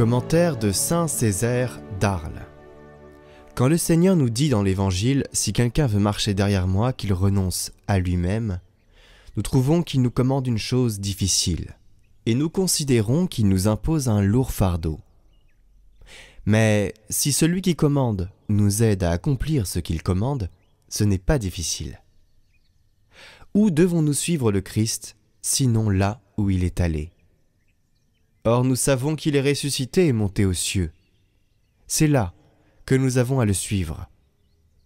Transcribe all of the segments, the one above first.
Commentaire de Saint Césaire d'Arles. Quand le Seigneur nous dit dans l'Évangile Si quelqu'un veut marcher derrière moi, qu'il renonce à lui-même, nous trouvons qu'il nous commande une chose difficile, et nous considérons qu'il nous impose un lourd fardeau. Mais si celui qui commande nous aide à accomplir ce qu'il commande, ce n'est pas difficile. Où devons-nous suivre le Christ, sinon là où il est allé Or nous savons qu'il est ressuscité et monté aux cieux. C'est là que nous avons à le suivre.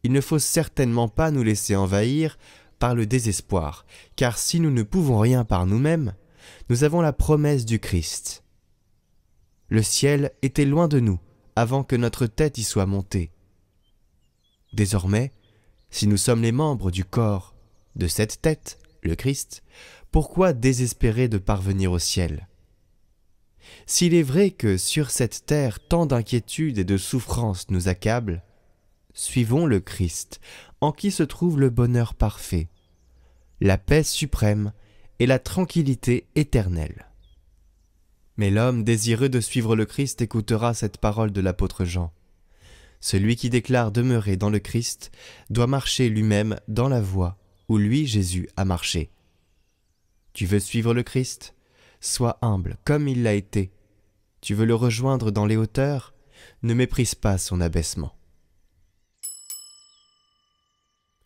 Il ne faut certainement pas nous laisser envahir par le désespoir, car si nous ne pouvons rien par nous-mêmes, nous avons la promesse du Christ. Le ciel était loin de nous avant que notre tête y soit montée. Désormais, si nous sommes les membres du corps de cette tête, le Christ, pourquoi désespérer de parvenir au ciel s'il est vrai que sur cette terre tant d'inquiétudes et de souffrances nous accablent, suivons le Christ, en qui se trouve le bonheur parfait, la paix suprême et la tranquillité éternelle. Mais l'homme désireux de suivre le Christ écoutera cette parole de l'apôtre Jean. Celui qui déclare demeurer dans le Christ doit marcher lui-même dans la voie où lui Jésus a marché. Tu veux suivre le Christ sois humble comme il l'a été. Tu veux le rejoindre dans les hauteurs Ne méprise pas son abaissement.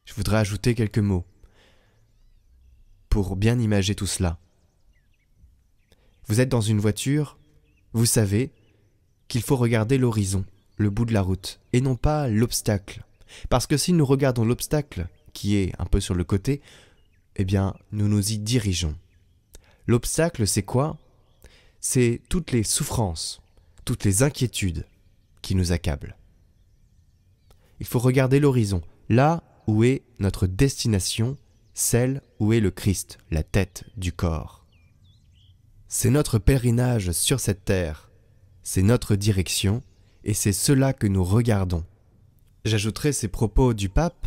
Je voudrais ajouter quelques mots pour bien imager tout cela. Vous êtes dans une voiture, vous savez qu'il faut regarder l'horizon, le bout de la route, et non pas l'obstacle. Parce que si nous regardons l'obstacle, qui est un peu sur le côté, eh bien, nous nous y dirigeons. L'obstacle, c'est quoi C'est toutes les souffrances, toutes les inquiétudes qui nous accablent. Il faut regarder l'horizon, là où est notre destination, celle où est le Christ, la tête du corps. C'est notre pèlerinage sur cette terre, c'est notre direction, et c'est cela que nous regardons. J'ajouterai ces propos du pape.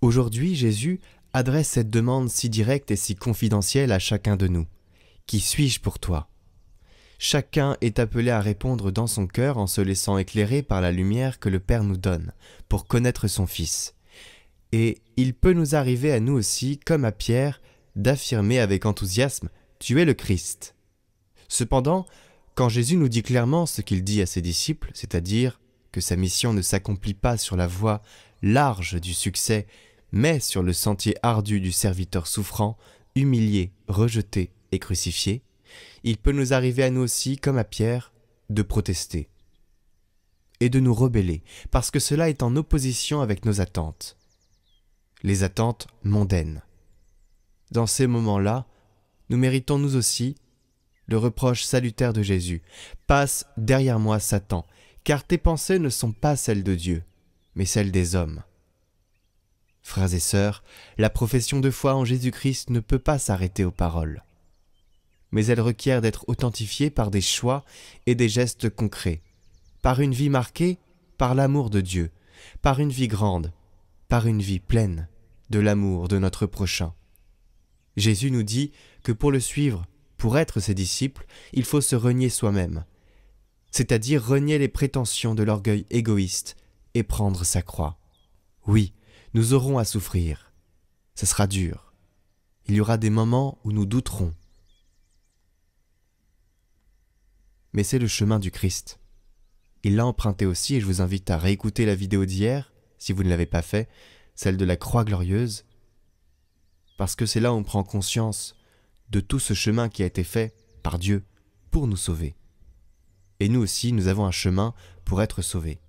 Aujourd'hui, Jésus adresse cette demande si directe et si confidentielle à chacun de nous. Qui suis-je pour toi Chacun est appelé à répondre dans son cœur en se laissant éclairer par la lumière que le Père nous donne, pour connaître son Fils. Et il peut nous arriver à nous aussi, comme à Pierre, d'affirmer avec enthousiasme ⁇ Tu es le Christ ⁇ Cependant, quand Jésus nous dit clairement ce qu'il dit à ses disciples, c'est-à-dire que sa mission ne s'accomplit pas sur la voie large du succès, mais sur le sentier ardu du serviteur souffrant, humilié, rejeté, et crucifié, il peut nous arriver à nous aussi, comme à Pierre, de protester et de nous rebeller, parce que cela est en opposition avec nos attentes, les attentes mondaines. Dans ces moments-là, nous méritons nous aussi le reproche salutaire de Jésus. Passe derrière moi, Satan, car tes pensées ne sont pas celles de Dieu, mais celles des hommes. Frères et sœurs, la profession de foi en Jésus-Christ ne peut pas s'arrêter aux paroles mais elle requiert d'être authentifiée par des choix et des gestes concrets, par une vie marquée par l'amour de Dieu, par une vie grande, par une vie pleine de l'amour de notre prochain. Jésus nous dit que pour le suivre, pour être ses disciples, il faut se renier soi-même, c'est-à-dire renier les prétentions de l'orgueil égoïste et prendre sa croix. Oui, nous aurons à souffrir. Ce sera dur. Il y aura des moments où nous douterons, mais c'est le chemin du Christ. Il l'a emprunté aussi et je vous invite à réécouter la vidéo d'hier, si vous ne l'avez pas fait, celle de la croix glorieuse, parce que c'est là où on prend conscience de tout ce chemin qui a été fait par Dieu pour nous sauver. Et nous aussi, nous avons un chemin pour être sauvés.